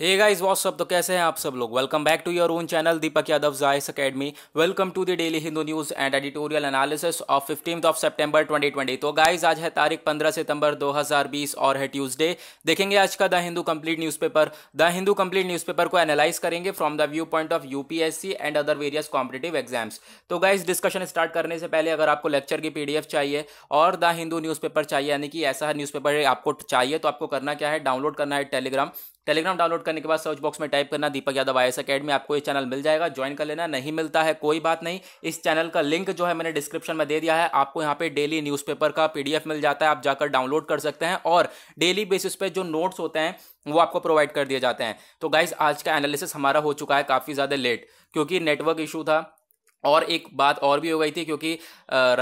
Hey guys what's up तो कैसे हैं आप सब लोग welcome back to your own channel Deepak Yadav जायस academy welcome to the daily Hindu news and editorial analysis of fifteen of सितंबर 2020 तो गाइस आज है तारीख 15 सितंबर 2020 और है ट्यूसडे देखेंगे आज का the Hindu complete newspaper the Hindu complete newspaper को एनालाइज करेंगे from the view point of UPSC and other various competitive exams तो गाइज डिस्कशन स्टार्ट करने से पहले अगर आपको लेक्चर की पीडीएफ चाहिए और द हिंदू पेपर चाहिए यानी कि ऐसा न्यूज़पेपर आपको चाहिए तो आपको करना क्या है डाउनलोड करना है टेलीग्राम टेलीग्राम डाउनलोड करने के बाद सर्च बॉक्स में टाइप करना Deepak Yadav I S academy आपको ये चैनल मिल जाएगा ज्वाइन कर लेना नहीं मिलता है कोई बात नहीं इस चैनल का लिंक जो है मैंने डिस्क्रिप्शन में दे दिया है आपको यहाँ पे डेली न्यूज़पेपर का पीडीएफ मिल जाता है आप जाकर डाउनलोड कर सकते हैं और डेली बेसिस पे जो नोट्स होते हैं वो आपको प्रोवाइड कर दिए जाते हैं तो गाइज आज का एनालिसिस हमारा हो चुका है काफ़ी ज़्यादा लेट क्योंकि नेटवर्क इशू था और एक बात और भी हो गई थी क्योंकि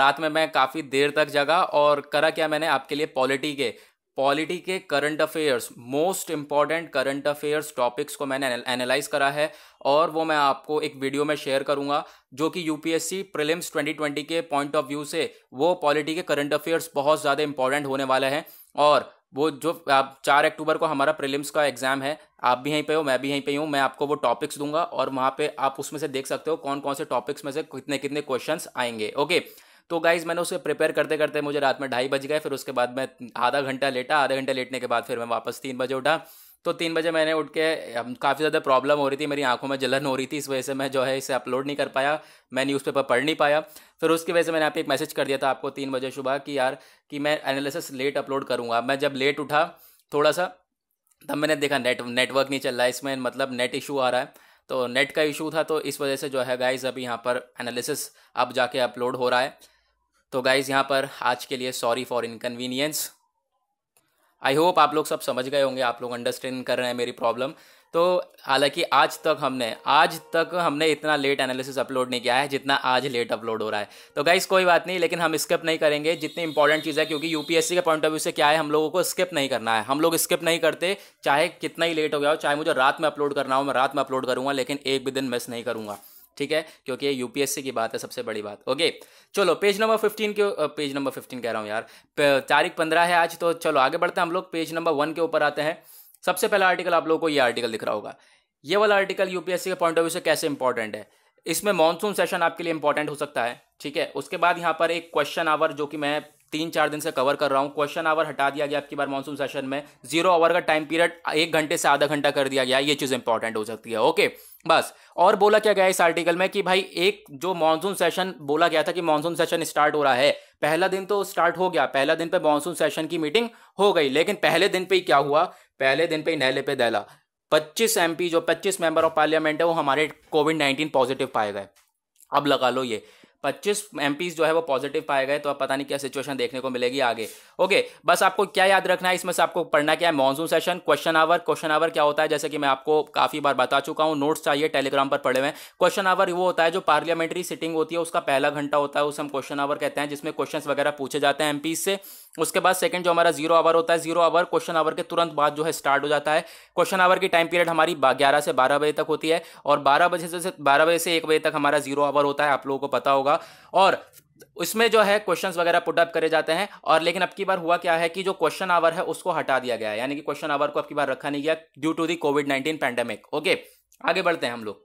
रात में मैं काफ़ी देर तक जगा और करा क्या मैंने आपके लिए पॉलिटी के पॉलिटी के current affairs most important current affairs topics को मैंने एनालाइज करा है और वो मैं आपको एक वीडियो में शेयर करूंगा जो कि यूपीएससी प्रीलिम्स 2020 के पॉइंट ऑफ व्यू से वो पॉलिटी के करंट अफेयर्स बहुत ज़्यादा इंपॉर्टेंट होने वाला है और वो जो आप चार अक्टूबर को हमारा प्रिलिम्स का एग्जाम है आप भी यहीं पे हो मैं भी यहीं पे हूँ मैं आपको वो टॉपिक्स दूंगा और वहाँ पे आप उसमें से देख सकते हो कौन कौन से टॉपिक्स में से कितने कितने क्वेश्चंस आएंगे ओके तो गाइज़ मैंने उसे प्रिपेयर करते करते मुझे रात में ढाई बज गए फिर उसके बाद मैं आधा घंटा लेटा आधा घंटा लेटने के बाद फिर मैं वापस तीन बजे उठा तो तीन बजे मैंने उठ के काफ़ी ज़्यादा प्रॉब्लम हो रही थी मेरी आंखों में जलन हो रही थी इस वजह से मैं जो है इसे अपलोड नहीं कर पाया मैं न्यूज़पेपर पढ़ नहीं पाया फिर उसकी वजह से मैंने आप एक मैसेज कर दिया था आपको तीन बजे सुबह कि यार कि मैं एनालिसिस लेट अपलोड करूँगा मैं जब लेट उठा थोड़ा सा तब मैंने देखा नेट नेटवर्क नहीं चल रहा है इसमें मतलब नेट इशू आ रहा है तो नेट का इशू था तो इस वजह से जो है गाइज अभी यहाँ पर एनालिसिस अब जाके अपलोड हो रहा है तो गाइज़ यहाँ पर आज के लिए sorry for inconvenience I hope आप लोग सब समझ गए होंगे आप लोग अंडरस्टैंड कर रहे हैं मेरी प्रॉब्लम तो हालांकि आज तक हमने आज तक हमने इतना लेट एनालिसिस अपलोड नहीं किया है जितना आज लेट अपलोड हो रहा है तो गाइस कोई बात नहीं लेकिन हम स्किप नहीं करेंगे जितनी इंपॉर्टेंट चीज़ है क्योंकि यूपीएससी के पॉइंट ऑफ व्यू से क्या है हम लोगों को स्किप नहीं करना है हम लोग स्किप नहीं करते चाहे कितना ही लेट हो गया हो चाहे मुझे रात में अपलोड करना हो मैं रात में अपलोड करूँगा लेकिन एक भी दिन मिस नहीं करूँगा ठीक है क्योंकि यूपीएससी की बात है सबसे बड़ी बात ओके चलो पेज नंबर फिफ्टीन के पेज नंबर फिफ्टीन कह रहा हूँ यार तारीख पंद्रह है आज तो चलो आगे बढ़ते हैं हम लोग पेज नंबर वन के ऊपर आते हैं सबसे पहला आर्टिकल आप लोगों को ये आर्टिकल दिख रहा होगा ये वाला आर्टिकल यूपीएससी के पॉइंट ऑफ व्यू से कैसे इंपॉर्टेंट है इसमें मानसून सेशन आपके लिए इंपॉर्टेंट हो सकता है ठीक है उसके बाद यहाँ पर एक क्वेश्चन आवर जो कि मैं तीन चार दिन से कवर कर रहा हूँ क्वेश्चन आवर हटा दिया गया आपकी बार मानसून सेशन में जीरो आवर का टाइम पीरियड एक घंटे से आधा घंटा कर दिया गया ये चीज़ इंपॉर्टेंट हो सकती है ओके बस और बोला क्या गया इस आर्टिकल में कि भाई एक जो मानसून सेशन बोला गया था कि मानसून सेशन स्टार्ट हो रहा है पहला दिन तो स्टार्ट हो गया पहला दिन पे मानसून सेशन की मीटिंग हो गई लेकिन पहले दिन पे ही क्या हुआ पहले दिन पे ही नहले पे दहला 25 एमपी जो 25 मेंबर ऑफ पार्लियामेंट है वो हमारे कोविड 19 पॉजिटिव पाए गए अब लगा लो ये पच्चीस एम जो है वो पॉजिटिव पाए गए तो अब पता नहीं क्या सिचुएशन देखने को मिलेगी आगे ओके बस आपको क्या याद रखना है इसमें से आपको पढ़ना क्या है monsoon session question hour question hour क्या होता है जैसे कि मैं आपको काफी बार बता चुका हूँ नोट्स चाहिए टेलीग्राम पर पढ़े हुए क्वेश्चन आवर वो होता है जो पार्लियामेंट्री सिटिंग होती है उसका पहला घंटा होता है उसे हम क्वेश्चन आवर कहते हैं जिसमें क्वेश्चन वगैरह पूछे जाते हैं एमपीज से उसके बाद सेकंड जो हमारा जीरो आवर होता है जीरो आवर क्वेश्चन आवर के तुरंत बाद जो है स्टार्ट हो जाता है क्वेश्चन आवर की टाइम पीरियड हमारी ग्यारह से बारह बजे तक होती है और बारह बजे से बारह बजे से एक बजे तक हमारा जीरो आवर होता है आप लोगों को पता होगा होगा और उसमें जो है क्वेश्चन वगैरह पुटअप करे जाते हैं और लेकिन अब की बार हुआ क्या है कि जो क्वेश्चन आवर है उसको हटा दिया गया है यानी कि क्वेश्चन आवर को अब की बार रखा नहीं गया due to the COVID nineteen pandemic okay आगे बढ़ते हैं हम लोग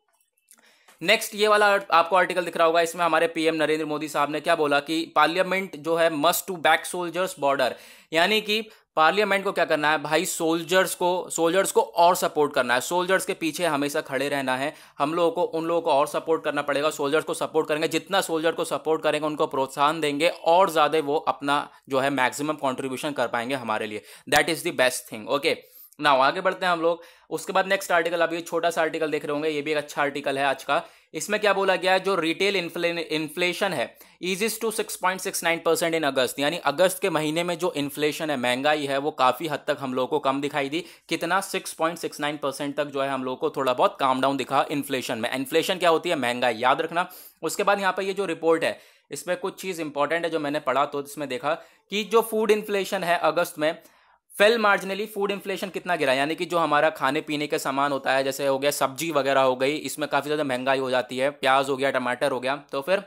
नेक्स्ट ये वाला आपको आर्टिकल दिख रहा होगा इसमें हमारे पीएम नरेंद्र मोदी साहब ने क्या बोला कि पार्लियामेंट जो है must to back soldiers border यानी कि पार्लियामेंट को क्या करना है भाई सोल्जर्स को सोल्जर्स को और सपोर्ट करना है सोल्जर्स के पीछे हमेशा खड़े रहना है हम लोगों को उन लोगों को और सपोर्ट करना पड़ेगा सोल्जर्स को सपोर्ट करेंगे जितना सोल्जर को सपोर्ट करेंगे उनको प्रोत्साहन देंगे और ज़्यादा वो अपना जो है मैक्सिमम कॉन्ट्रीब्यूशन कर पाएंगे हमारे लिए that is the best thing okay ना आगे बढ़ते हैं हम लोग उसके बाद नेक्स्ट आर्टिकल अभी छोटा सा आर्टिकल देख रहे होंगे ये भी एक अच्छा आर्टिकल है आज का इसमें क्या बोला गया है जो रिटेल इन्फ्लेशन है eases to 6.69 percent in August यानी अगस्त के महीने में जो इन्फ्लेशन है महंगाई है वो काफ़ी हद तक हम लोगों को कम दिखाई दी कितना 6.69 परसेंट तक जो है हम लोगों को थोड़ा बहुत काम डाउन दिखा इन्फ्लेशन में इन्फ्लेशन क्या होती है महंगाई याद रखना उसके बाद यहाँ पर ये जो रिपोर्ट है इसमें कुछ चीज़ इंपॉर्टेंट है जो मैंने पढ़ा तो इसमें देखा कि जो फूड इन्फ्लेशन है अगस्त में फेल मार्जिनली फूड इन्फ्लेशन कितना गिरा यानी कि जो हमारा खाने पीने के सामान होता है जैसे हो गया सब्जी वगैरह हो गई इसमें काफ़ी ज़्यादा महंगाई हो जाती है प्याज हो गया टमाटर हो गया तो फिर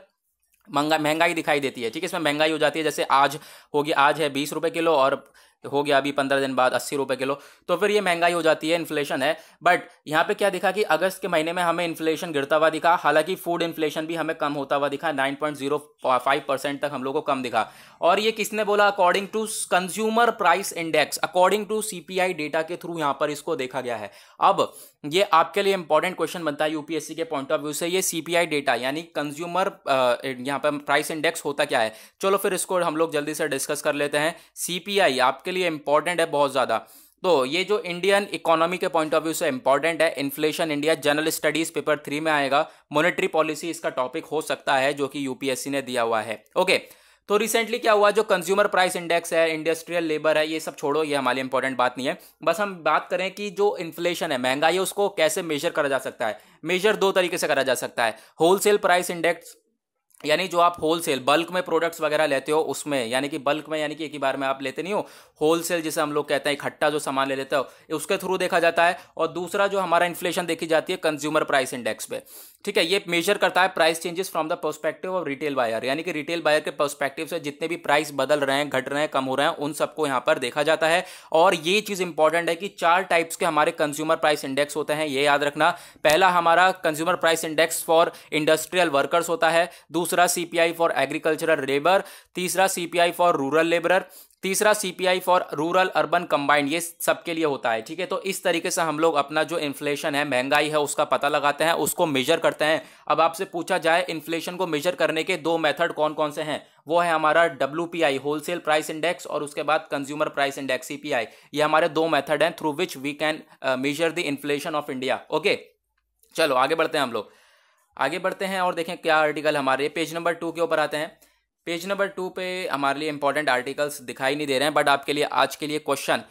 महंगा महंगाई दिखाई देती है ठीक है इसमें महंगाई हो जाती है जैसे आज होगी आज है बीस रुपये किलो और तो हो गया अभी पंद्रह दिन बाद अस्सी रुपये किलो तो फिर ये महंगाई हो जाती है इन्फ्लेशन है बट यहाँ पे क्या दिखा कि अगस्त के महीने में हमें इन्फ्लेशन गिरता हुआ दिखा हालांकि फूड इन्फ्लेशन भी हमें कम होता हुआ दिखा nine point zero five percent तक हम लोग को कम दिखा और ये किसने बोला according to consumer price index according to CPI data के थ्रू यहाँ पर इसको देखा गया है अब ये आपके लिए इंपॉर्टेंट क्वेश्चन बनता है यूपीएससी के पॉइंट ऑफ व्यू से ये सीपीआई डेटा यानी कंज्यूमर यहाँ पर प्राइस इंडेक्स होता क्या है चलो फिर इसको हम लोग जल्दी से डिस्कस कर लेते हैं सीपीआई आपके लिए इंपॉर्टेंट है बहुत ज़्यादा तो ये जो इंडियन इकोनॉमी के पॉइंट ऑफ व्यू से इंपॉर्टेंट है inflation India general studies paper three में आएगा मॉनेटरी पॉलिसी इसका टॉपिक हो सकता है जो कि यूपीएससी ने दिया हुआ है ओके तो रिसेंटली क्या हुआ जो कंज्यूमर प्राइस इंडेक्स है इंडस्ट्रियल लेबर है ये सब छोड़ो ये हमारी इंपॉर्टेंट बात नहीं है बस हम बात करें कि जो इन्फ्लेशन है महंगाई है उसको कैसे मेजर करा जा सकता है मेजर दो तरीके से करा जा सकता है होलसेल प्राइस इंडेक्स यानी जो आप होलसेल बल्क में प्रोडक्ट्स वगैरह लेते हो उसमें यानी कि बल्क में यानी कि एक ही बार में आप लेते नहीं हो होलसेल जिसे हम लोग कहते हैं इकट्ठा जो सामान ले लेते हो उसके थ्रू देखा जाता है और दूसरा जो हमारा इन्फ्लेशन देखी जाती है कंज्यूमर प्राइस इंडेक्स पे ठीक है ये मेजर करता है price changes from the perspective of retail buyer यानी कि रिटेल बायर के पर्सपेक्टिव से जितने भी प्राइस बदल रहे हैं घट रहे हैं कम हो रहे हैं उन सबको यहाँ पर देखा जाता है और ये चीज़ इंपॉर्टेंट है कि चार टाइप्स के हमारे कंज्यूमर प्राइस इंडेक्स होते हैं ये याद रखना पहला हमारा consumer price index for industrial workers होता है दूसरा दूसरा सीपीआई फॉर एग्रीकल्चरल लेबर तीसरा सीपीआई फॉर रूरल लेबरर तीसरा CPI for rural urban combined ये सबके लिए होता है ठीक है तो इस तरीके से हम लोग अपना जो इन्फ्लेशन है महंगाई है उसका पता लगाते हैं उसको मेजर करते हैं अब आपसे पूछा जाए इन्फ्लेशन को मेजर करने के दो मेथड कौन कौन से हैं वो है हमारा W P I wholesale price index और उसके बाद कंज्यूमर प्राइस इंडेक्स सीपीआई ये हमारे दो मेथड हैं through which we can measure the inflation of India okay चलो आगे बढ़ते हैं हम लोग आगे बढ़ते हैं और देखें क्या आर्टिकल हमारे पेज नंबर टू के ऊपर आते हैं पेज नंबर टू पे हमारे लिए इंपॉर्टेंट आर्टिकल्स दिखाई नहीं दे रहे हैं बट आपके लिए आज के लिए क्वेश्चन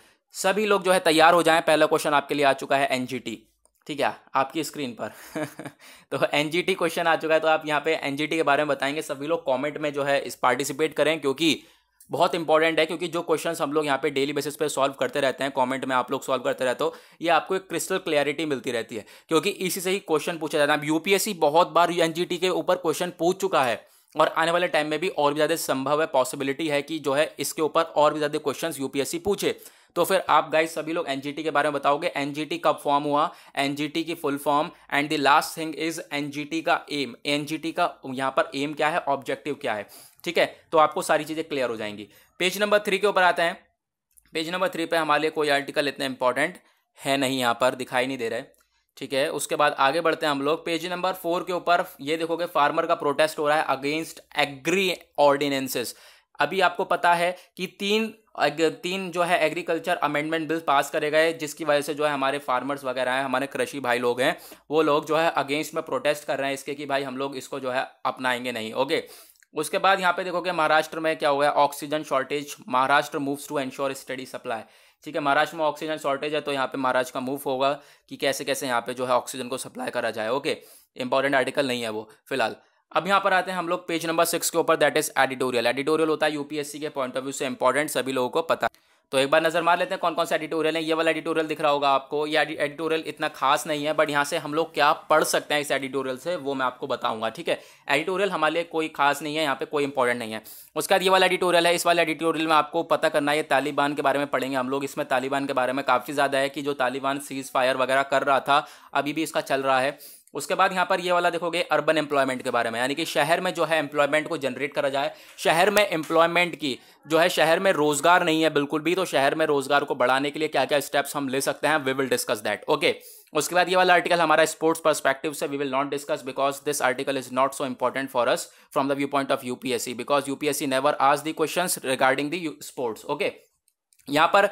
सभी लोग जो है तैयार हो जाए पहला क्वेश्चन आपके लिए आ चुका है एनजीटी ठीक है आपकी स्क्रीन पर तो एनजीटी क्वेश्चन आ चुका है तो आप यहाँ पे एनजीटी के बारे में बताएंगे सभी लोग कमेंट में जो है इस पार्टिसिपेट करें क्योंकि बहुत इंपॉर्टेंट है क्योंकि जो क्वेश्चन हम लोग यहाँ पे डेली बेसिस पे सॉल्व करते रहते हैं कमेंट में आप लोग सॉल्व करते रहते हो ये आपको एक क्रिस्टल क्लैरिटी मिलती रहती है क्योंकि इसी से ही क्वेश्चन पूछा जाता है यूपीएससी बहुत बार यू के ऊपर क्वेश्चन पूछ चुका है और आने वाले टाइम में भी और भी ज़्यादा संभव है पॉसिबिलिटी है कि जो है इसके ऊपर और भी ज़्यादा क्वेश्चन यूपीएससी पूछे तो फिर आप गाइस सभी लोग एनजीटी के बारे में बताओगे एनजीटी कब फॉर्म हुआ एनजीटी की full form and the last thing is NGT का एम एनजीटी का यहाँ पर एम क्या है ऑब्जेक्टिव क्या है ठीक है तो आपको सारी चीज़ें क्लियर हो जाएंगी पेज नंबर थ्री के ऊपर आते हैं पेज नंबर थ्री पे हमारे लिए कोई आर्टिकल इतना इंपॉर्टेंट है नहीं यहाँ पर दिखाई नहीं दे रहे ठीक है उसके बाद आगे बढ़ते हैं हम लोग पेज नंबर फोर के ऊपर ये देखोगे फार्मर का प्रोटेस्ट हो रहा है अगेंस्ट एग्री ऑर्डिनेंसेस अभी आपको पता है कि तीन तीन जो है एग्रीकल्चर अमेंडमेंट बिल पास करे गए जिसकी वजह से जो है हमारे फार्मर्स वगैरह हैं हमारे कृषि भाई लोग हैं वो लोग जो है अगेंस्ट में प्रोटेस्ट कर रहे हैं इसके कि भाई हम लोग इसको जो है अपनाएंगे नहीं ओके उसके बाद यहाँ पे देखोगे महाराष्ट्र में क्या हुआ है oxygen shortage Maharashtra moves to ensure steady supply ठीक है महाराष्ट्र में ऑक्सीजन शॉर्टेज है तो यहाँ पे महाराष्ट्र का मूव होगा कि कैसे कैसे यहाँ पे जो है ऑक्सीजन को सप्लाई करा जाए ओके इंपॉर्टेंट आर्टिकल नहीं है वो फिलहाल अब यहाँ पर आते हैं हम लोग पेज नंबर सिक्स के ऊपर दैट इज एडिटोरियल एडिटोरियल होता है यूपीएससी के पॉइंट ऑफ व्यू से इंपॉर्टेंट सभी लोगों को पता है तो एक बार नज़र मार लेते हैं कौन कौन से एडिटोरियल हैं ये वाला एडिटोरियल दिख रहा होगा आपको ये एडिटोरियल इतना खास नहीं है बट यहाँ से हम लोग क्या पढ़ सकते हैं इस एडिटोरियल से वो मैं आपको बताऊंगा ठीक है एडिटोरियल हमारे लिए कोई खास नहीं है यहाँ पे कोई इंपॉर्टेंट नहीं है उसके बाद ये वाला एडिटोरियल है इस वाले एडिटोरियल में आपको पता करना है तालिबान के बारे में पढ़ेंगे हम लोग इसमें तालिबान के बारे में काफ़ी ज़्यादा है कि जो तालिबान सीज़ फायर वगैरह कर रहा था अभी भी इसका चल रहा है उसके बाद यहाँ पर ये वाला देखोगे अर्बन एम्प्लॉयमेंट के बारे में यानी कि शहर में जो है एम्प्लॉयमेंट को जनरेट करा जाए शहर में एम्प्लॉयमेंट की जो है शहर में रोजगार नहीं है बिल्कुल भी तो शहर में रोजगार को बढ़ाने के लिए क्या क्या स्टेप्स हम ले सकते हैं we will discuss that okay उसके बाद ये वाला आर्टिकल हमारा स्पोर्ट्स परस्पेक्टिव से we will not discuss because this article is not so important for us from the view point of UPSC because UPSC never आज the question regarding the sports okay यहाँ पर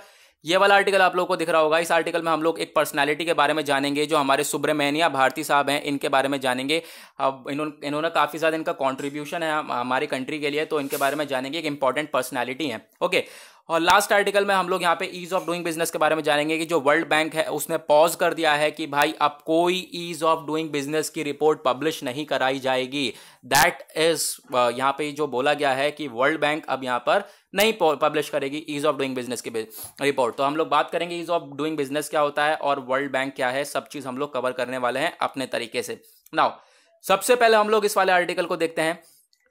ये वाला article आप लोगों को दिख रहा होगा इस आर्टिकल में हम लोग एक पर्सनालिटी के बारे में जानेंगे जो हमारे सुब्रमण्या भारती साहब हैं इनके बारे में जानेंगे इन्होंने इन्होंने काफ़ी ज़्यादा इनका कॉन्ट्रीब्यूशन है हमारी कंट्री के लिए तो इनके बारे में जानेंगे एक इंपॉर्टेंट पर्सनैलिटी है ओके और लास्ट आर्टिकल में हम लोग यहाँ पे ईज ऑफ डूइंग बिजनेस के बारे में जानेंगे कि जो वर्ल्ड बैंक है उसने पॉज कर दिया है कि भाई अब कोई ईज ऑफ डूइंग बिजनेस की रिपोर्ट पब्लिश नहीं कराई जाएगी दैट इज uh, यहाँ पे जो बोला गया है कि वर्ल्ड बैंक अब यहाँ पर नहीं पब्लिश करेगी ईज ऑफ डूइंग बिजनेस की रिपोर्ट तो हम लोग बात करेंगे ईज ऑफ डूइंग बिजनेस क्या होता है और वर्ल्ड बैंक क्या है सब चीज हम लोग कवर करने वाले हैं अपने तरीके से नाउ सबसे पहले हम लोग इस वाले आर्टिकल को देखते हैं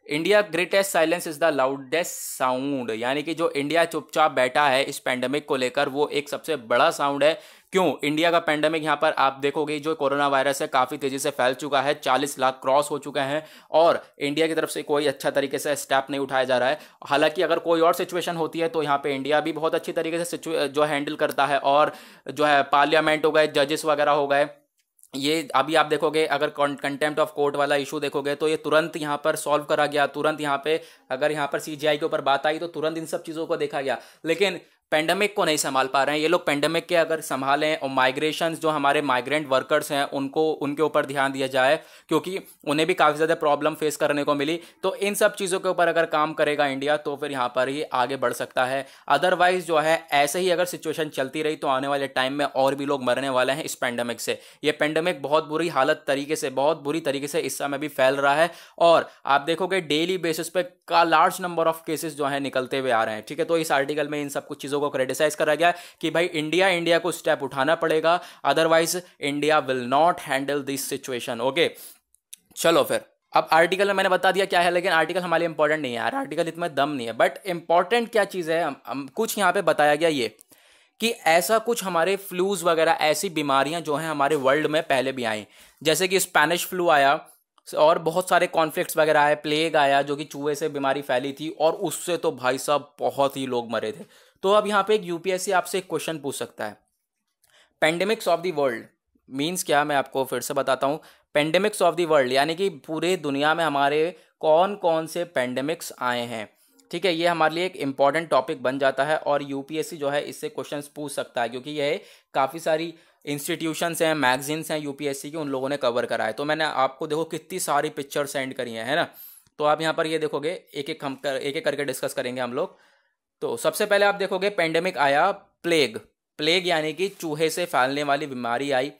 India greatest silence is the loudest sound यानी कि जो इंडिया चुपचाप बैठा है इस पैंडमिक को लेकर वो एक सबसे बड़ा साउंड है क्यों इंडिया का पैंडमिक यहाँ पर आप देखोगे जो कोरोना वायरस है काफ़ी तेज़ी से फैल चुका है 40 लाख क्रॉस हो चुके हैं और इंडिया की तरफ से कोई अच्छा तरीके से स्टेप नहीं उठाया जा रहा है हालांकि अगर कोई और सिचुएशन होती है तो यहाँ पे इंडिया भी बहुत अच्छी तरीके से जो हैंडल करता है और जो है पार्लियामेंट हो गए जजेस वगैरह हो गए ये अभी आप देखोगे अगर कंटेम्प्ट ऑफ कोर्ट वाला इशू देखोगे तो ये तुरंत यहाँ पर सॉल्व करा गया तुरंत यहाँ पे अगर यहाँ पर सीजीआई के ऊपर बात आई तो तुरंत इन सब चीज़ों को देखा गया लेकिन पेंडेमिक को नहीं संभाल पा रहे हैं ये लोग पेंडेमिक के अगर संभालें और माइग्रेशन जो हमारे माइग्रेंट वर्कर्स हैं उनको उनके ऊपर ध्यान दिया जाए क्योंकि उन्हें भी काफ़ी ज़्यादा प्रॉब्लम फेस करने को मिली तो इन सब चीज़ों के ऊपर अगर काम करेगा इंडिया तो फिर यहाँ पर ही आगे बढ़ सकता है अदरवाइज जो है ऐसे ही अगर सिचुएशन चलती रही तो आने वाले टाइम में और भी लोग मरने वाले हैं इस पेंडेमिक से ये पेंडेमिक बहुत बुरी हालत तरीके से बहुत बुरी तरीके से इस समय भी फैल रहा है और आप देखोगे डेली बेसिस पे का लार्ज नंबर ऑफ केसेस जो है निकलते हुए आ रहे हैं ठीक है तो इस आर्टिकल में इन सब कुछ चीज़ों लोगों को क्रिटिसाइज करा गया कि भाई इंडिया इंडिया को स्टेप उठाना पड़ेगा otherwise India will not handle this situation okay चलो फिर अब आर्टिकल में मैंने बता दिया क्या है लेकिन आर्टिकल हमारे लिए इंपॉर्टेंट नहीं है यार आर्टिकल इतना दम नहीं है बट इंपॉर्टेंट क्या चीज़ है हम, हम, कुछ यहाँ पे बताया गया ये कि ऐसा कुछ हमारे फ्लूज वगैरह ऐसी बीमारियां जो हैं हमारे वर्ल्ड में पहले भी आई जैसे कि स्पेनिश फ्लू आया और बहुत सारे कॉन्फ्लिक्ट्स वगैरह आए प्लेग आया जो कि चूहे से बीमारी फैली थी और उससे तो भाई साहब बहुत ही लोग मरे थे तो अब यहाँ पे एक यूपीएससी आपसे एक क्वेश्चन पूछ सकता है pandemics of the world means क्या मैं आपको फिर से बताता हूँ पेंडेमिक्स ऑफ द वर्ल्ड यानी कि पूरे दुनिया में हमारे कौन कौन से पेंडेमिक्स आए हैं ठीक है ये हमारे लिए एक इम्पॉर्टेंट टॉपिक बन जाता है और यूपीएससी जो है इससे क्वेश्चंस पूछ सकता है क्योंकि यह काफ़ी सारी इंस्टीट्यूशंस हैं मैगजीन्स हैं यूपीएससी की उन लोगों ने कवर करा है तो मैंने आपको देखो कितनी सारी पिक्चर सेंड करी हैं है ना तो आप यहाँ पर ये देखोगे एक एक हम कर एक एक करके डिस्कस करेंगे हम लोग तो सबसे पहले आप देखोगे पेंडेमिक आया प्लेग प्लेग यानी कि चूहे से फैलने वाली बीमारी आई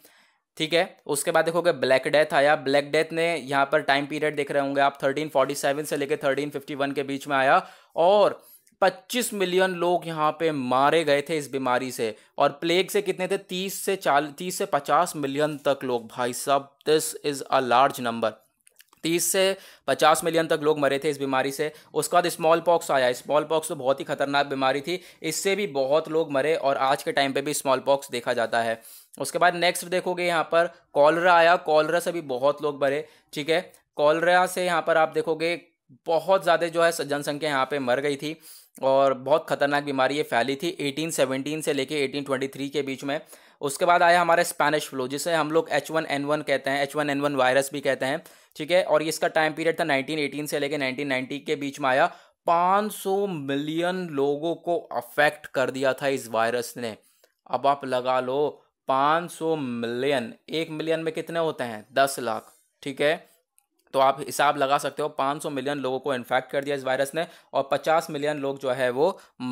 ठीक है उसके बाद देखोगे ब्लैक डेथ आया ब्लैक डेथ ने यहाँ पर टाइम पीरियड देख रहे होंगे आप 1347 से लेकर 1351 के बीच में आया और 25 मिलियन लोग यहाँ पे मारे गए थे इस बीमारी से और प्लेग से कितने थे 30 से चाल तीस से 50 मिलियन तक लोग भाई साहब this is a large number तीस से पचास मिलियन तक लोग मरे थे इस बीमारी से उसके बाद स्मॉल पॉक्स आया स्मॉल पॉक्स तो बहुत ही खतरनाक बीमारी थी इससे भी बहुत लोग मरे और आज के टाइम पे भी स्मॉल पॉक्स देखा जाता है उसके बाद नेक्स्ट देखोगे यहाँ पर कॉलरा आया कॉलरा से भी बहुत लोग मरे ठीक है कॉलरा से यहाँ पर आप देखोगे बहुत ज़्यादा जो है जनसंख्या यहाँ पे मर गई थी और बहुत खतरनाक बीमारी ये फैली थी 1817 से लेके 1823 के बीच में उसके बाद आया हमारा स्पेनिश फ्लू जिसे हम लोग एच वन एन वन कहते हैं H one N one virus भी कहते हैं ठीक है और इसका टाइम पीरियड था 1918 से लेकर 1990 के बीच में आया 500 मिलियन लोगों को अफेक्ट कर दिया था इस वायरस ने अब आप लगा लो 500 मिलियन एक मिलियन में कितने होते हैं दस लाख ठीक है तो आप हिसाब लगा सकते हो 500 मिलियन लोगों को इन्फेक्ट कर दिया इस वायरस ने और 50 मिलियन लोग जो है वो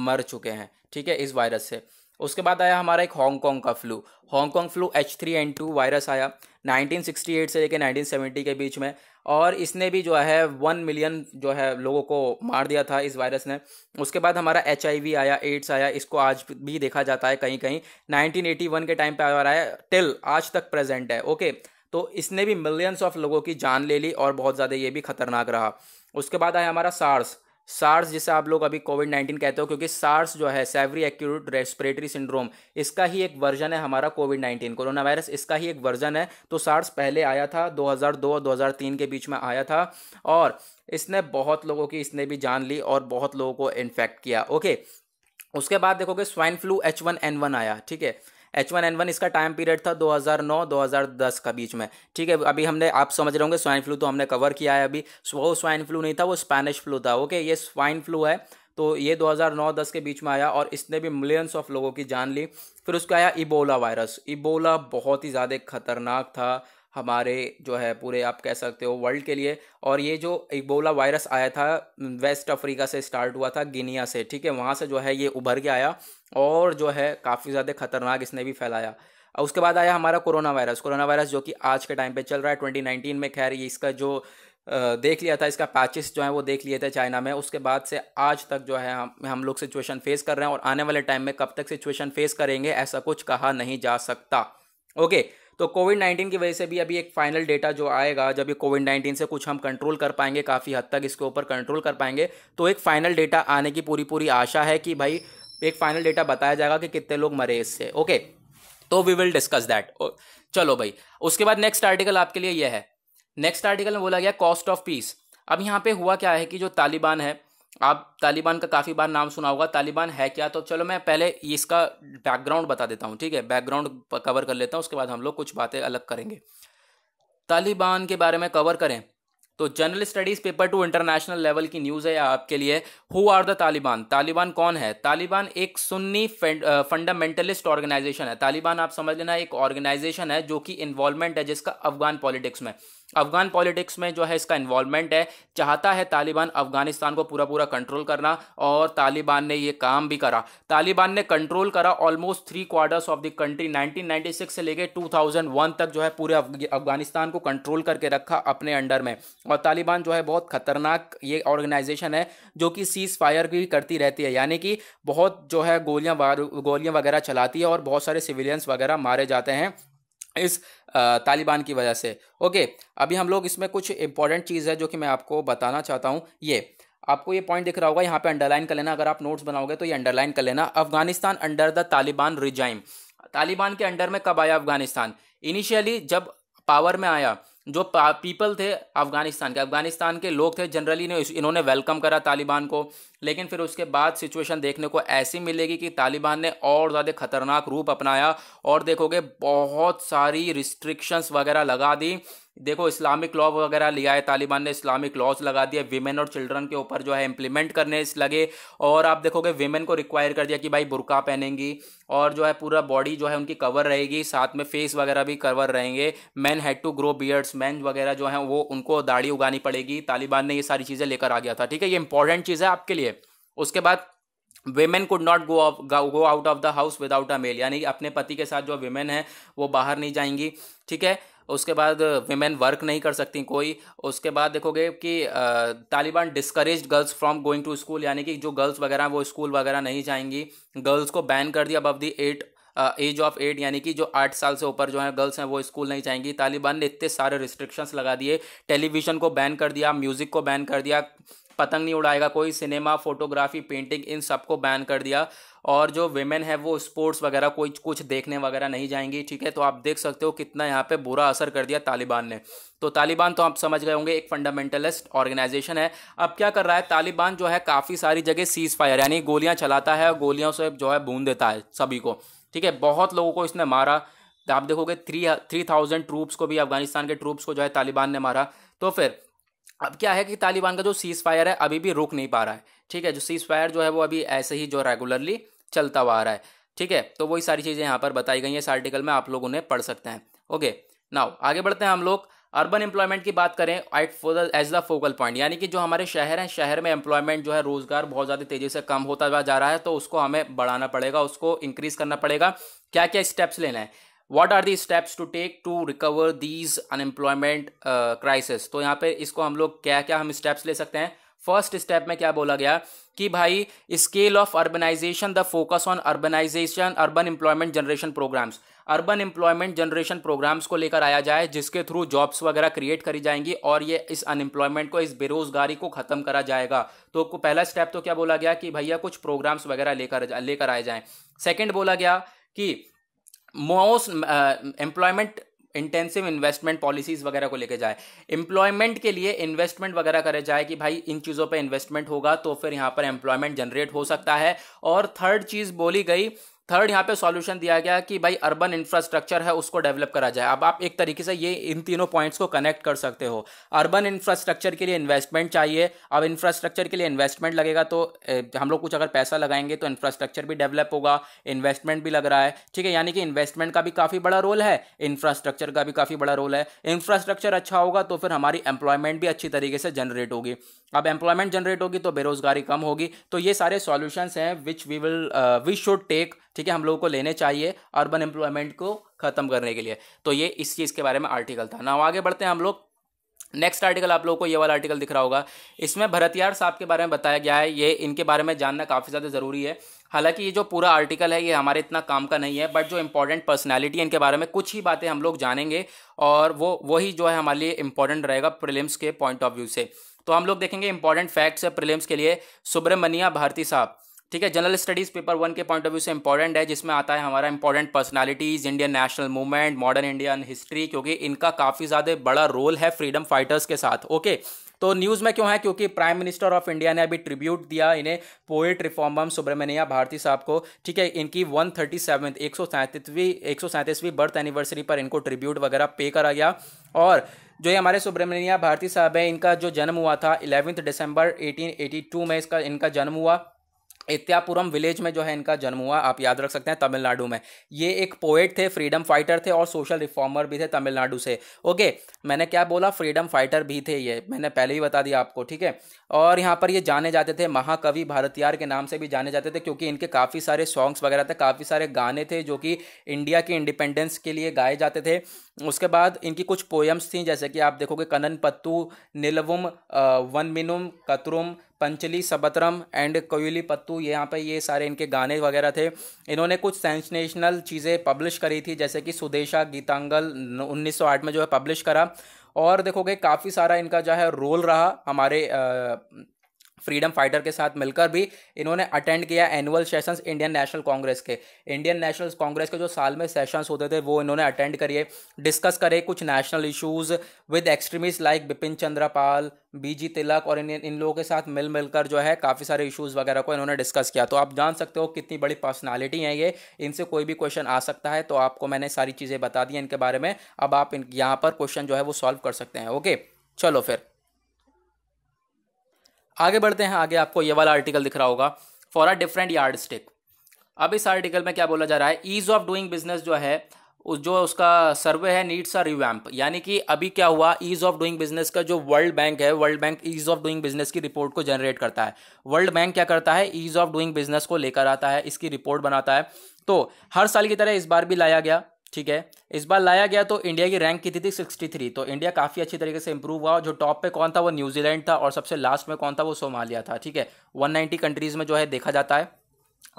मर चुके हैं ठीक है इस वायरस से उसके बाद आया हमारा एक हांगकॉन्ग का flu Hong Kong flu H three N two virus आया 1968 से लेकर 1970 के बीच में और इसने भी जो है वन मिलियन जो है लोगों को मार दिया था इस वायरस ने उसके बाद हमारा एच आया एड्स आया इसको आज भी देखा जाता है कहीं कहीं 1981 के टाइम पे आ रहा है टिल आज तक प्रेजेंट है ओके तो इसने भी मिलियंस ऑफ लोगों की जान ले ली और बहुत ज़्यादा ये भी खतरनाक रहा उसके बाद आया हमारा सार्स सार्स जिसे आप लोग अभी कोविड नाइन्टीन कहते हो क्योंकि सार्स जो है सेवरी एक्यूट रेस्पिरेटरी सिंड्रोम इसका ही एक वर्जन है हमारा कोविड नाइन्टीन कोरोना वायरस इसका ही एक वर्जन है तो सार्स पहले आया था 2002 और 2003 के बीच में आया था और इसने बहुत लोगों की इसने भी जान ली और बहुत लोगों को इन्फेक्ट किया ओके उसके बाद देखोगे swine flu H one N one आया ठीक है एच वन एन वन इसका टाइम पीरियड था 2009-2010 का बीच में ठीक है अभी हमने आप समझ रहे होंगे स्वाइन फ्लू तो हमने कवर किया है अभी वो स्वाइन फ्लू नहीं था वो स्पेनिश फ्लू था ओके ये स्वाइन फ्लू है तो ये 2009-10 के बीच में आया और इसने भी मिलियंस ऑफ लोगों की जान ली फिर उसका आया इबोला वायरस इबोला बहुत ही ज़्यादा खतरनाक था हमारे जो है पूरे आप कह सकते हो वर्ल्ड के लिए और ये जो इबोला वायरस आया था वेस्ट अफ्रीका से स्टार्ट हुआ था गिनिया से ठीक है वहाँ से जो है ये उभर के आया और जो है काफ़ी ज़्यादा खतरनाक इसने भी फैलाया उसके बाद आया हमारा कोरोना वायरस कोरोना वायरस जो कि आज के टाइम पे चल रहा है ट्वेंटी में खैर ये इसका जो देख लिया था इसका पैचेस जो है वो देख लिए थे चाइना में उसके बाद से आज तक जो है हम हम लोग सिचुएशन फेस कर रहे हैं और आने वाले टाइम में कब तक सिचुएशन फेस करेंगे ऐसा कुछ कहा नहीं जा सकता ओके तो कोविड नाइन्टीन की वजह से भी अभी एक फाइनल डेटा जो आएगा जब ये कोविड नाइन्टीन से कुछ हम कंट्रोल कर पाएंगे काफ़ी हद तक इसके ऊपर कंट्रोल कर पाएंगे तो एक फाइनल डेटा आने की पूरी पूरी आशा है कि भाई एक फाइनल डेटा बताया जाएगा कि कितने लोग मरे इससे ओके तो वी विल डिस्कस दैट चलो भाई उसके बाद नेक्स्ट आर्टिकल आपके लिए यह है नेक्स्ट आर्टिकल में बोला गया कॉस्ट ऑफ पीस अब यहाँ पे हुआ क्या है कि जो तालिबान है आप तालिबान का काफ़ी बार नाम सुना होगा तालिबान है क्या तो चलो मैं पहले इसका बैकग्राउंड बता देता हूँ ठीक है बैकग्राउंड कवर कर लेता हूँ उसके बाद हम लोग कुछ बातें अलग करेंगे तालिबान के बारे में कवर करें तो general studies paper two international level की न्यूज़ है आपके लिए who are the Taliban Taliban कौन है तालिबान एक सुन्नी फंडामेंटलिस्ट ऑर्गेनाइजेशन है तालिबान आप समझ लेना एक ऑर्गेनाइजेशन है जो कि इन्वॉल्वमेंट है जिसका अफगान पॉलिटिक्स में अफगान पॉलिटिक्स में जो है इसका इन्वॉल्वमेंट है चाहता है तालिबान अफगानिस्तान को पूरा पूरा कंट्रोल करना और तालिबान ने ये काम भी करा तालिबान ने कंट्रोल करा almost three quarters of the country 1996 से लेके 2001 तक जो है पूरे अफगानिस्तान को कंट्रोल करके रखा अपने अंडर में और तालिबान जो है बहुत खतरनाक ये ऑर्गेनाइजेशन है जो कि सीज फायर भी करती रहती है यानी कि बहुत जो है गोलियाँ गोलियाँ वगैरह चलाती है और बहुत सारे सिविलियंस वगैरह मारे जाते हैं इस तालिबान की वजह से ओके अभी हम लोग इसमें कुछ इंपॉर्टेंट चीज़ है जो कि मैं आपको बताना चाहता हूँ ये आपको ये पॉइंट दिख रहा होगा यहाँ पे अंडरलाइन कर लेना अगर आप नोट्स बनाओगे तो ये अंडरलाइन कर लेना Afghanistan under the Taliban regime Taliban के अंडर में कब आया अफगानिस्तान इनिशियली जब पावर में आया जो पीपल थे अफगानिस्तान के अफगानिस्तान के लोग थे जनरली ने इन्होंने वेलकम करा तालिबान को लेकिन फिर उसके बाद सिचुएशन देखने को ऐसी मिलेगी कि तालिबान ने और ज़्यादा खतरनाक रूप अपनाया और देखोगे बहुत सारी रिस्ट्रिक्शंस वगैरह लगा दी देखो इस्लामिक लॉ वगैरह लिया है तालिबान ने इस्लामिक लॉज लगा दिया वीमेन और चिल्ड्रन के ऊपर जो है इम्प्लीमेंट करने इस लगे और आप देखोगे वीमेन को रिक्वायर कर दिया कि भाई बुरका पहनेंगी और जो है पूरा बॉडी जो है उनकी कवर रहेगी साथ में फेस वगैरह भी कवर रहेंगे man had to grow beards man वगैरह जो है वो उनको दाढ़ी उगानी पड़ेगी तालिबान ने ये सारी चीज़ें लेकर आ गया था ठीक है ये इंपॉर्टेंट चीज़ है आपके लिए उसके बाद women could not go go out of the house without a male यानी अपने पति के साथ जो वेमेन है वो बाहर नहीं जाएंगी ठीक है उसके बाद वीमेन वर्क नहीं कर सकती कोई उसके बाद देखोगे कि Taliban discourage girls from going to school यानी कि जो गर्ल्स वगैरह वो स्कूल वगैरह नहीं जाएंगी गर्ल्स को बैन कर दिया अब the eight age of eight यानी कि जो आठ साल से ऊपर जो है गर्ल्स हैं वो स्कूल नहीं जाएंगी तालिबान ने इतने सारे रिस्ट्रिक्शंस लगा दिए टेलीविजन को बैन कर दिया म्यूज़िक को बैन कर दिया पतंग नहीं उड़ाएगा कोई सिनेमा फोटोग्राफी पेंटिंग इन सबको बैन कर दिया और जो वेमेन है वो स्पोर्ट्स वगैरह कोई कुछ देखने वगैरह नहीं जाएंगी ठीक है तो आप देख सकते हो कितना यहाँ पे बुरा असर कर दिया तालिबान ने तो तालिबान तो आप समझ गए होंगे एक फंडामेंटलिस्ट ऑर्गेनाइजेशन है अब क्या कर रहा है तालिबान जो है काफ़ी सारी जगह सीज फायर यानी गोलियाँ चलाता है और गोलियों से जो है बूंद देता है सभी को ठीक है बहुत लोगों को इसने मारा आप देखोगे थ्री थ्री थाउजेंड ट्रूप्स को भी अफगानिस्तान के ट्रूप्स को जो है तालिबान ने मारा तो फिर अब क्या है कि तालिबान का जो सीज़ फायर है अभी भी रुक नहीं पा रहा है ठीक है जो सीज़ फायर जो है वो अभी ऐसे ही जो रेगुलरली चलता हुआ आ रहा है ठीक है तो वही सारी चीज़ें यहाँ पर बताई गई हैं इस आर्टिकल में आप लोग उन्हें पढ़ सकते हैं ओके नाउ आगे बढ़ते हैं हम लोग अर्बन एम्प्लॉयमेंट की बात करें eight age the focal point यानी कि जो हमारे शहर हैं शहर में एम्प्लॉयमेंट जो है रोजगार बहुत ज़्यादा तेज़ी से कम होता जा रहा है तो उसको हमें बढ़ाना पड़ेगा उसको इंक्रीज करना पड़ेगा क्या क्या स्टेप्स लेना है what are the steps to take to recover these unemployment crisis तो यहाँ पे इसको हम लोग क्या क्या हम स्टेप्स ले सकते हैं फर्स्ट स्टेप में क्या बोला गया कि भाई scale of urbanisation the focus on urbanisation urban employment generation programmes urban employment generation programmes को लेकर आया जाए जिसके थ्रू जॉब्स वगैरह क्रिएट करी जाएंगी और ये इस अनएम्प्लॉयमेंट को इस बेरोजगारी को खत्म करा जाएगा तो पहला स्टेप तो क्या बोला गया कि भैया कुछ प्रोग्राम्स वगैरह लेकर लेकर आए जाए सेकेंड बोला गया कि most employment intensive investment policies वगैरह को लेके जाए एम्प्लॉयमेंट के लिए इन्वेस्टमेंट वगैरह करे जाए कि भाई इन चीज़ों पे इन्वेस्टमेंट होगा तो फिर यहाँ पर एम्प्लॉयमेंट जनरेट हो सकता है और थर्ड चीज़ बोली गई थर्ड यहाँ पे सॉल्यूशन दिया गया कि भाई अर्बन इंफ्रास्ट्रक्चर है उसको डेवलप करा जाए अब आप एक तरीके से ये इन तीनों पॉइंट्स को कनेक्ट कर सकते हो अर्बन इंफ्रास्ट्रक्चर के लिए इन्वेस्टमेंट चाहिए अब इंफ्रास्ट्रक्चर के लिए इन्वेस्टमेंट लगेगा तो हम लोग कुछ अगर पैसा लगाएंगे तो इंफ्रास्ट्रक्चर भी डेवलप होगा इन्वेस्टमेंट भी लग रहा है ठीक है यानी कि इन्वेस्टमेंट का भी काफ़ी बड़ा रोल है इंफ्रास्ट्रक्चर का भी काफ़ी बड़ा रोल है इंफ्रास्ट्रक्चर अच्छा होगा तो फिर हमारी एम्प्लॉयमेंट भी अच्छी तरीके से जनरेट होगी अब एम्प्लॉयमेंट जनरेट होगी तो बेरोजगारी कम होगी तो ये सारे सॉल्यूशंस हैं which we will we should take ठीक है हम लोगों को लेने चाहिए अर्बन एम्प्लॉयमेंट को खत्म करने के लिए तो ये इस चीज़ के बारे में आर्टिकल था ना आगे बढ़ते हैं हम लोग नेक्स्ट आर्टिकल आप लोगों को ये वाला आर्टिकल दिख रहा होगा इसमें भरतियार साहब के बारे में बताया गया है ये इनके बारे में जानना काफ़ी ज़्यादा ज़रूरी है हालांकि ये जो पूरा आर्टिकल है ये हमारे इतना काम का नहीं है बट जो इम्पॉर्टेंट पर्सनैलिटी इनके बारे में कुछ ही बातें हम लोग जानेंगे और वो वही जो है हमारे लिए इम्पॉर्टेंट रहेगा प्रिलिम्स के पॉइंट ऑफ व्यू से तो हम लोग देखेंगे इंपॉर्टेंट फैक्ट्स है प्रिलिम्स के लिए सुब्रमनिया भारती साहब ठीक है जनरल स्टडीज़ पेपर वन के पॉइंट ऑफ व्यू से इंपॉर्टेंट है जिसमें आता है हमारा important personalities Indian national movement modern Indian history क्योंकि इनका काफ़ी ज़्यादा बड़ा रोल है फ्रीडम फाइटर्स के साथ ओके तो न्यूज़ में क्यों है क्योंकि प्राइम मिनिस्टर ऑफ इंडिया ने अभी ट्रिब्यूट दिया इन्हें पोएट रिफॉर्मम सुब्रमण्या भारती साहब को ठीक है इनकी वन थर्टी सेवन एक सौ सैंतीसवीं एक सौ सैंतीसवीं बर्थ एनिवर्सरी पर इनको ट्रिब्यूट वगैरह पे करा गया और जो ये हमारे सुब्रमण्या भारती साहब हैं इनका जो जन्म हुआ था इलेवेंथ दिसंबर टू में इसका इनका जन्म हुआ इत्यापुरम विलेज में जो है इनका जन्म हुआ आप याद रख सकते हैं तमिलनाडु में ये एक पोएट थे फ्रीडम फाइटर थे और सोशल रिफॉर्मर भी थे तमिलनाडु से ओके मैंने क्या बोला फ्रीडम फाइटर भी थे ये मैंने पहले ही बता दिया आपको ठीक है और यहाँ पर ये जाने जाते थे महाकवि भारतियार के नाम से भी जाने जाते थे क्योंकि इनके काफ़ी सारे सॉन्ग्स वगैरह थे काफ़ी सारे गाने थे जो कि इंडिया के इंडिपेंडेंस के लिए गाए जाते थे उसके बाद इनकी कुछ पोएम्स थी जैसे कि आप देखोगे कनन पत्तू नीलवुम वनमिनुम कतरुम पंचली सबतरम एंड कोयली पत्तू ये यहाँ पे ये सारे इनके गाने वगैरह थे इन्होंने कुछ सेंसनेशनल चीज़ें पब्लिश करी थी जैसे कि सुदेशा गीतांगल 1908 में जो है पब्लिश करा और देखोगे काफ़ी सारा इनका जो है रोल रहा हमारे आ, फ्रीडम फाइटर के साथ मिलकर भी इन्होंने अटेंड किया annual sessions Indian National Congress के इंडियन नेशनल कांग्रेस के जो साल में सेशंस होते थे वो इन्होंने अटेंड करिए डिस्कस करे कुछ national issues with extremist like Bipin Chandrapal B G Tilak और इन इन लोगों के साथ मिल मिलकर जो है काफ़ी सारे इश्यूज़ वगैरह को इन्होंने डिस्कस किया तो आप जान सकते हो कितनी बड़ी पर्सनालिटी हैं ये इनसे कोई भी क्वेश्चन आ सकता है तो आपको मैंने सारी चीज़ें बता दी इनके बारे में अब आप इन यहाँ पर क्वेश्चन जो है वो सॉल्व कर सकते हैं ओके चलो फिर आगे बढ़ते हैं आगे आपको ये वाला आर्टिकल दिख रहा होगा for a different yardstick अब इस आर्टिकल में क्या बोला जा रहा है ईज ऑफ डूइंग बिजनेस जो है उस जो उसका सर्वे है नीड्स आर रिवैम्प यानी कि अभी क्या हुआ ईज ऑफ डूइंग बिजनेस का जो वर्ल्ड बैंक है World Bank ease of doing business की रिपोर्ट को जनरेट करता है वर्ल्ड बैंक क्या करता है ईज ऑफ डूइंग बिजनेस को लेकर आता है इसकी रिपोर्ट बनाता है तो हर साल की तरह इस बार भी लाया गया ठीक है इस बार लाया गया तो इंडिया की रैंक कितनी थी सिक्सटी थ्री तो इंडिया काफ़ी अच्छी तरीके से इंप्रूव हुआ जो टॉप पे कौन था वो न्यूजीलैंड था और सबसे लास्ट में कौन था वो सोमालिया था ठीक है वन नाइन्टी कंट्रीज़ में जो है देखा जाता है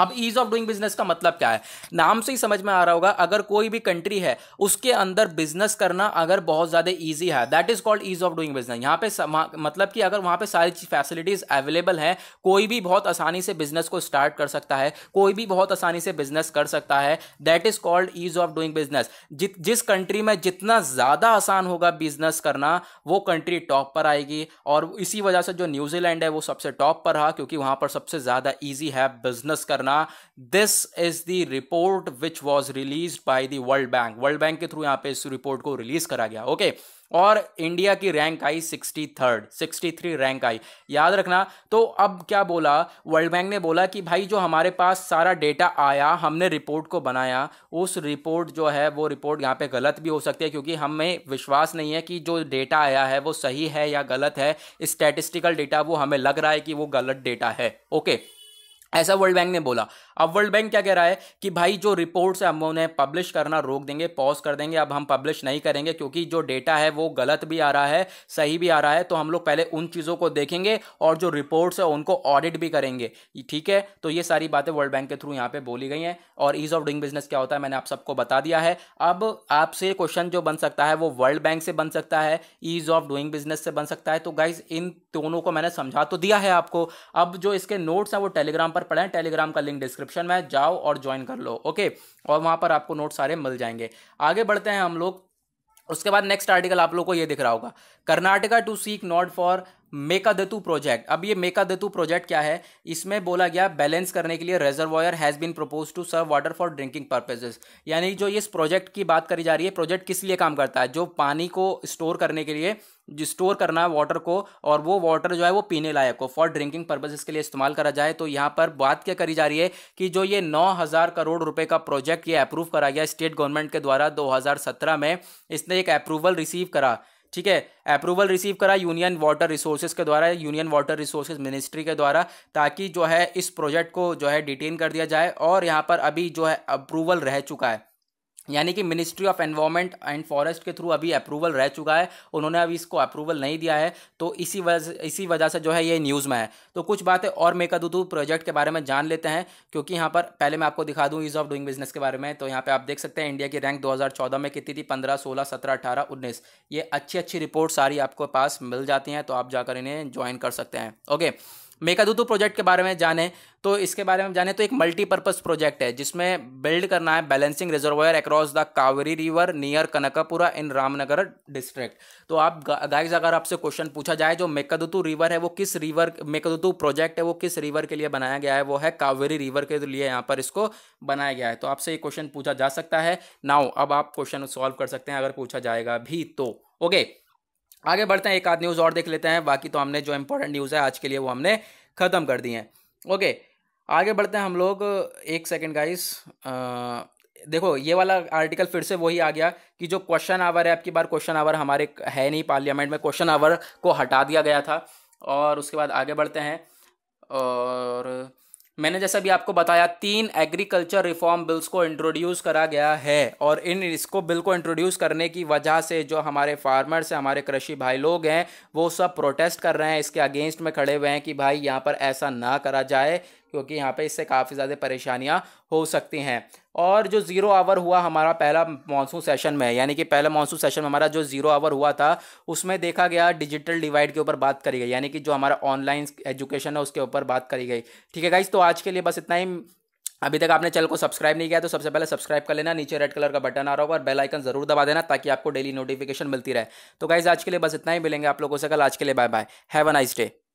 अब ईज ऑफ डूइंग बिजनेस का मतलब क्या है नाम से ही समझ में आ रहा होगा अगर कोई भी कंट्री है उसके अंदर बिजनेस करना अगर बहुत ज़्यादा ईजी है that is called ease of doing business यहाँ पे मतलब कि अगर वहां पे सारी फैसिलिटीज अवेलेबल हैं कोई भी बहुत आसानी से बिजनेस को स्टार्ट कर सकता है कोई भी बहुत आसानी से बिजनेस कर सकता है that is called ease of doing business जिस कंट्री में जितना ज़्यादा आसान होगा बिजनेस करना वो कंट्री टॉप पर आएगी और इसी वजह से जो न्यूजीलैंड है वो सबसे टॉप पर रहा क्योंकि वहां पर सबसे ज़्यादा ईजी है बिजनेस करना this is the report which was release by the World Bank World Bank के थ्रू यहाँ पे इस रिपोर्ट को रिलीज करा गया ओके okay? और इंडिया की रैंक आई sixty third sixty three rank आई याद रखना तो अब क्या बोला वर्ल्ड बैंक ने बोला कि भाई जो हमारे पास सारा डेटा आया हमने रिपोर्ट को बनाया उस रिपोर्ट जो है वो रिपोर्ट यहाँ पे गलत भी हो सकती है क्योंकि हमें विश्वास नहीं है कि जो डेटा आया है वो सही है या गलत है स्टैटिस्टिकल डेटा वो हमें लग रहा है कि वो गलत डेटा है ओके ऐसा वर्ल्ड बैंक ने बोला अब वर्ल्ड बैंक क्या कह रहा है कि भाई जो रिपोर्ट्स है हम उन्हें पब्लिश करना रोक देंगे पॉज कर देंगे अब हम पब्लिश नहीं करेंगे क्योंकि जो डेटा है वो गलत भी आ रहा है सही भी आ रहा है तो हम लोग पहले उन चीज़ों को देखेंगे और जो रिपोर्ट्स है उनको ऑडिट भी करेंगे ठीक है तो ये सारी बातें वर्ल्ड बैंक के थ्रू यहाँ पर बोली गई हैं और ईज ऑफ डूइंग बिजनेस क्या होता है मैंने आप सबको बता दिया है अब आपसे क्वेश्चन जो बन सकता है वो वर्ल्ड बैंक से बन सकता है ईज ऑफ डूइंग बिजनेस से बन सकता है तो गाइज इन दोनों को मैंने समझा तो दिया है आपको अब जो इसके नोट्स हैं वो टेलीग्राम पर पर पढ़ें टेलीग्राम का लिंक डिस्क्रिप्शन में जाओ और ज्वाइन कर लो ओके और वहाँ पर आपको नोट सारे मिल जाएंगे आगे बढ़ते हैं हम लोग उसके बाद नेक्स्ट आर्टिकल आप लोग को ये दिख रहा होगा Karnataka to seek nod for Meka Mekedatu project अब ये मेका मेकादतु प्रोजेक्ट क्या है इसमें बोला गया बैलेंस करने के लिए reservoir has been propose to serve water for drinking purposes यानी जो इस प्रोजेक्ट की बात करी जा रही है प्रोजेक्ट किस लिए काम करता है जो पानी को स्टोर करने के लिए स्टोर करना है वाटर को और वो वाटर जो है वो पीने लायक हो फॉर ड्रिंकिंग पर्पज इसके लिए इस्तेमाल करा जाए तो यहाँ पर बात क्या करी जा रही है कि जो ये नौ हज़ार करोड़ रुपए का प्रोजेक्ट ये अप्रूव करा गया स्टेट गवर्नमेंट के द्वारा 2017 में इसने एक अप्रूवल रिसीव करा ठीक है अप्रूवल रिसीव करा यूनियन वाटर रिसोर्सेज के द्वारा यूनियन वाटर रिसोर्सेज मिनिस्ट्री के द्वारा ताकि जो है इस प्रोजेक्ट को जो है डिटेन कर दिया जाए और यहाँ पर अभी जो है अप्रूवल रह चुका है यानी कि ministry of environment and forest के थ्रू अभी अप्रूवल रह चुका है उन्होंने अभी इसको अप्रूवल नहीं दिया है तो इसी वजह इसी वजह से जो है ये न्यूज़ में है तो कुछ बातें और मेका मेकादुदू प्रोजेक्ट के बारे में जान लेते हैं क्योंकि यहाँ पर पहले मैं आपको दिखा दूँ ईज़ ऑफ डूइंग बिजनेस के बारे में तो यहाँ पर आप देख सकते हैं इंडिया की रैंक दो में कितनी थी पंद्रह सोलह सत्रह अठारह उन्नीस ये अच्छी अच्छी रिपोर्ट सारी आपको पास मिल जाती हैं तो आप जाकर इन्हें ज्वाइन कर सकते हैं ओके मेकादूतू तो प्रोजेक्ट के बारे में जाने तो इसके बारे में जाने तो एक मल्टीपर्पज़ प्रोजेक्ट है जिसमें बिल्ड करना है balancing reservoir across the Kaveri river near Kanakapura in Ramanagar district तो आप गाइज अगर आपसे क्वेश्चन पूछा जाए जो मेकादूतु रिवर है वो किस रिवर मेकादूतु प्रोजेक्ट है वो किस रिवर के लिए बनाया गया है वो है कावेरी रिवर के लिए यहाँ पर इसको बनाया गया है तो आपसे ये क्वेश्चन पूछा जा सकता है नाउ अब आप क्वेश्चन सॉल्व कर सकते हैं अगर पूछा जाएगा भी तो ओके okay. आगे बढ़ते हैं एक आध न्यूज़ और देख लेते हैं बाकी तो हमने जो इम्पोर्टेंट न्यूज़ है आज के लिए वो हमने ख़त्म कर दी है ओके आगे बढ़ते हैं हम लोग एक सेकेंड गाइस देखो ये वाला आर्टिकल फिर से वही आ गया कि जो क्वेश्चन आवर है आपकी बार क्वेश्चन आवर हमारे है नहीं पार्लियामेंट में क्वेश्चन आवर को हटा दिया गया था और उसके बाद आगे बढ़ते हैं और मैंने जैसा अभी आपको बताया तीन एग्रीकल्चर रिफॉर्म बिल्स को इंट्रोड्यूस करा गया है और इन इसको बिल को इंट्रोड्यूस करने की वजह से जो हमारे फार्मर्स हैं हमारे कृषि भाई लोग हैं वो सब प्रोटेस्ट कर रहे हैं इसके अगेंस्ट में खड़े हुए हैं कि भाई यहाँ पर ऐसा ना करा जाए क्योंकि यहाँ पे इससे काफ़ी ज़्यादा परेशानियाँ हो सकती हैं और जो ज़ीरो आवर हुआ हमारा पहला मानसून सेशन में यानी कि पहला मानसून सेशन में हमारा जो ज़ीरो आवर हुआ था उसमें देखा गया डिजिटल डिवाइड के ऊपर बात करी गई यानी कि जो हमारा ऑनलाइन एजुकेशन है उसके ऊपर बात करी गई ठीक है गाइज तो आज के लिए बस इतना ही अभी तक आपने चैनल को सब्सक्राइब नहीं किया तो सबसे पहले सब्सक्राइब कर लेना नीचे रेड कलर का बटन आ रहा होगा और बेल आइकन जरूर दबा देना ताकि आपको डेली नोटिफिकेशन मिलती रहे तो गाइज आज के लिए बस इतना ही मिलेंगे आप लोगों से कल आज के लिए bye bye have a nice day